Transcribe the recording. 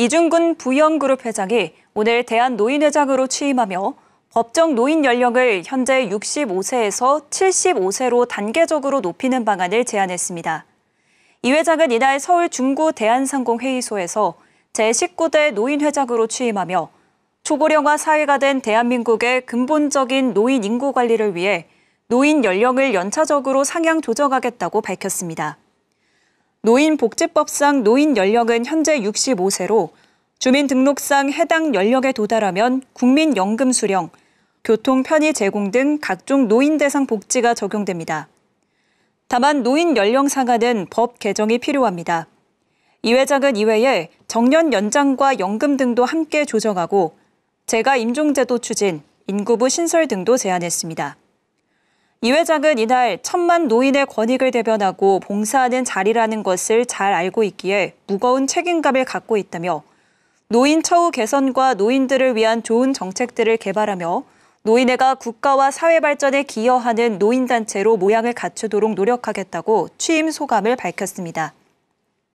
이중근 부영그룹 회장이 오늘 대한노인회장으로 취임하며 법정 노인 연령을 현재 65세에서 75세로 단계적으로 높이는 방안을 제안했습니다. 이 회장은 이날 서울 중구 대한상공회의소에서 제19대 노인회장으로 취임하며 초고령화 사회가 된 대한민국의 근본적인 노인 인구 관리를 위해 노인 연령을 연차적으로 상향 조정하겠다고 밝혔습니다. 노인복지법상 노인 연령은 현재 65세로 주민등록상 해당 연령에 도달하면 국민연금 수령, 교통 편의 제공 등 각종 노인 대상 복지가 적용됩니다. 다만 노인 연령 상한은 법 개정이 필요합니다. 이회장은 이외에 정년 연장과 연금 등도 함께 조정하고 제가 임종제도 추진, 인구부 신설 등도 제안했습니다. 이 회장은 이날 천만 노인의 권익을 대변하고 봉사하는 자리라는 것을 잘 알고 있기에 무거운 책임감을 갖고 있다며 노인 처우 개선과 노인들을 위한 좋은 정책들을 개발하며 노인회가 국가와 사회 발전에 기여하는 노인단체로 모양을 갖추도록 노력하겠다고 취임 소감을 밝혔습니다.